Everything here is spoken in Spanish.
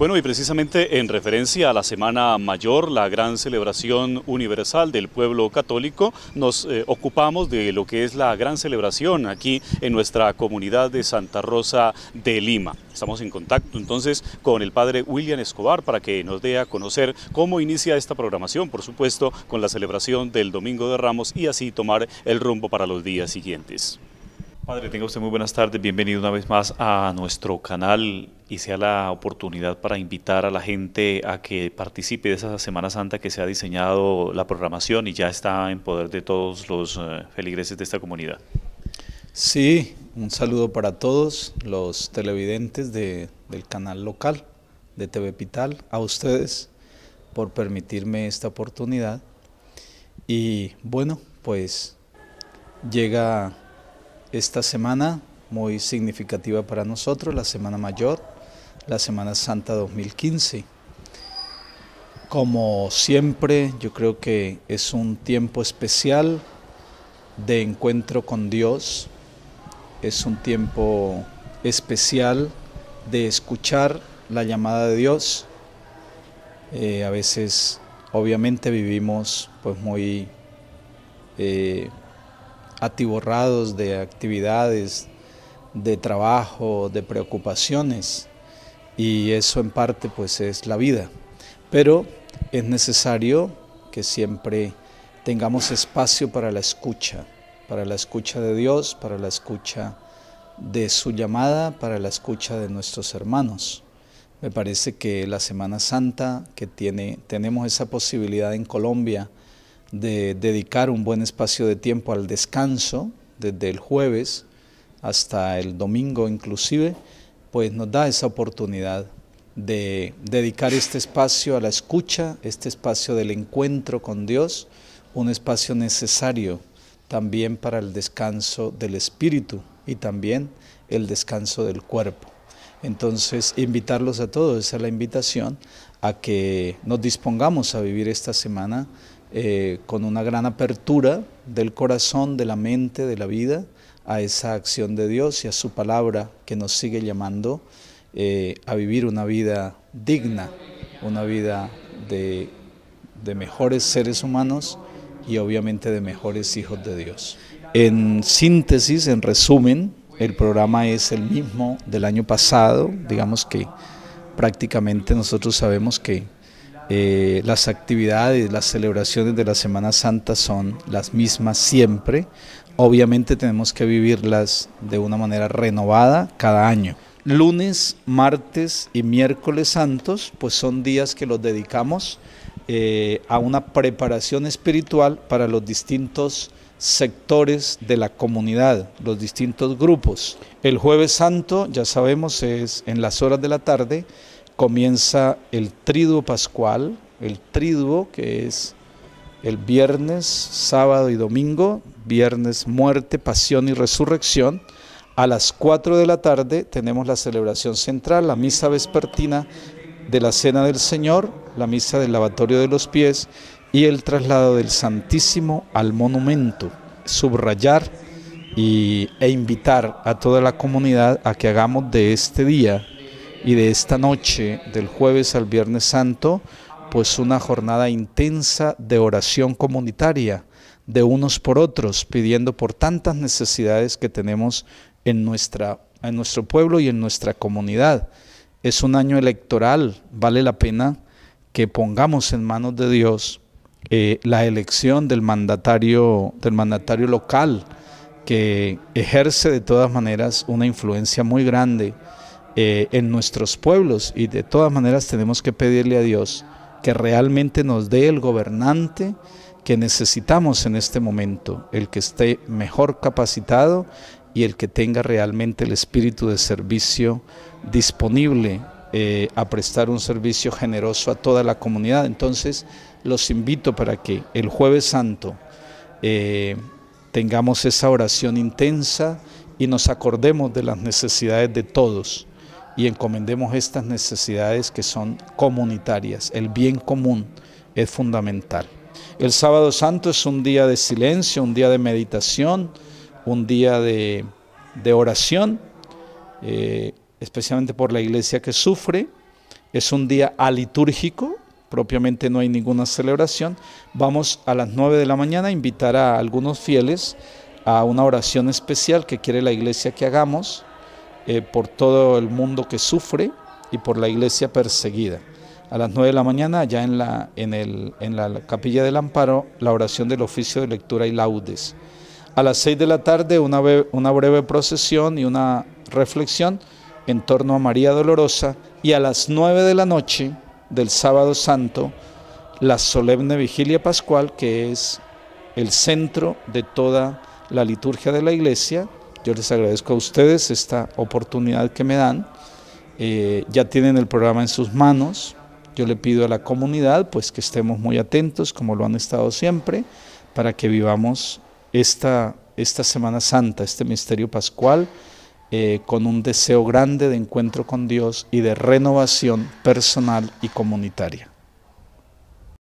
Bueno, y precisamente en referencia a la Semana Mayor, la gran celebración universal del pueblo católico, nos eh, ocupamos de lo que es la gran celebración aquí en nuestra comunidad de Santa Rosa de Lima. Estamos en contacto entonces con el padre William Escobar para que nos dé a conocer cómo inicia esta programación, por supuesto, con la celebración del Domingo de Ramos y así tomar el rumbo para los días siguientes. Padre, tenga usted muy buenas tardes. Bienvenido una vez más a nuestro canal y sea la oportunidad para invitar a la gente a que participe de esa Semana Santa que se ha diseñado la programación y ya está en poder de todos los eh, feligreses de esta comunidad. Sí, un saludo para todos los televidentes del canal local de TV Pital, a ustedes por permitirme esta oportunidad. Y bueno, pues llega esta semana muy significativa para nosotros, la Semana Mayor, la Semana Santa 2015. Como siempre, yo creo que es un tiempo especial de encuentro con Dios, es un tiempo especial de escuchar la llamada de Dios. Eh, a veces, obviamente, vivimos pues muy eh, atiborrados de actividades, de trabajo, de preocupaciones y eso en parte pues es la vida. Pero es necesario que siempre tengamos espacio para la escucha, para la escucha de Dios, para la escucha de su llamada, para la escucha de nuestros hermanos. Me parece que la Semana Santa que tiene, tenemos esa posibilidad en Colombia de dedicar un buen espacio de tiempo al descanso, desde el jueves hasta el domingo inclusive, pues nos da esa oportunidad de dedicar este espacio a la escucha, este espacio del encuentro con Dios, un espacio necesario también para el descanso del espíritu y también el descanso del cuerpo. Entonces, invitarlos a todos, esa es la invitación, a que nos dispongamos a vivir esta semana eh, con una gran apertura del corazón, de la mente, de la vida, a esa acción de Dios y a su palabra que nos sigue llamando eh, a vivir una vida digna, una vida de mejores seres humanos y obviamente de mejores hijos de Dios. En síntesis, en resumen, el programa es el mismo del año pasado, digamos que prácticamente nosotros sabemos que eh, las actividades, las celebraciones de la Semana Santa son las mismas siempre. Obviamente tenemos que vivirlas de una manera renovada cada año. Lunes, martes y miércoles santos, pues son días que los dedicamos eh, a una preparación espiritual para los distintos sectores de la comunidad, los distintos grupos. El jueves santo, ya sabemos, es en las horas de la tarde comienza el triduo pascual, el triduo que es el viernes, sábado y domingo, viernes muerte, pasión y resurrección. A las 4 de la tarde tenemos la celebración central, la misa vespertina de la Cena del Señor, la misa del lavatorio de los pies y el traslado del Santísimo al monumento. Subrayar y, e invitar a toda la comunidad a que hagamos de este día y de esta noche, del jueves al viernes santo, pues una jornada intensa de oración comunitaria, de unos por otros, pidiendo por tantas necesidades que tenemos en, nuestra, en nuestro pueblo y en nuestra comunidad. Es un año electoral, vale la pena que pongamos en manos de Dios eh, la elección del mandatario, del mandatario local, que ejerce de todas maneras una influencia muy grande eh, en nuestros pueblos y de todas maneras tenemos que pedirle a Dios que realmente nos dé el gobernante que necesitamos en este momento, el que esté mejor capacitado y el que tenga realmente el espíritu de servicio disponible eh, a prestar un servicio generoso a toda la comunidad. Entonces los invito para que el jueves santo eh, tengamos esa oración intensa y nos acordemos de las necesidades de todos y encomendemos estas necesidades que son comunitarias. El bien común es fundamental. El sábado santo es un día de silencio, un día de meditación, un día de, oración, eh, especialmente por la iglesia que sufre. Es un día alitúrgico, propiamente no hay ninguna celebración. Vamos a las 9 de la mañana a invitar a algunos fieles a una oración especial que quiere la iglesia que hagamos eh, por todo el mundo que sufre y por la iglesia perseguida. A las 9 de la mañana, ya en la, en, la capilla del amparo, la oración del oficio de lectura y laudes. A las 6 de la tarde, una, breve, una breve procesión y una reflexión en torno a María Dolorosa. Y a las 9 de la noche del sábado santo, la solemne vigilia pascual, que es el centro de toda la liturgia de la iglesia, yo les agradezco a ustedes esta oportunidad que me dan. Eh, ya tienen el programa en sus manos. Yo le pido a la comunidad pues que estemos muy atentos, como lo han estado siempre, para que vivamos esta, esta Semana Santa, este misterio pascual, eh, con un deseo grande de encuentro con Dios y de renovación personal y comunitaria.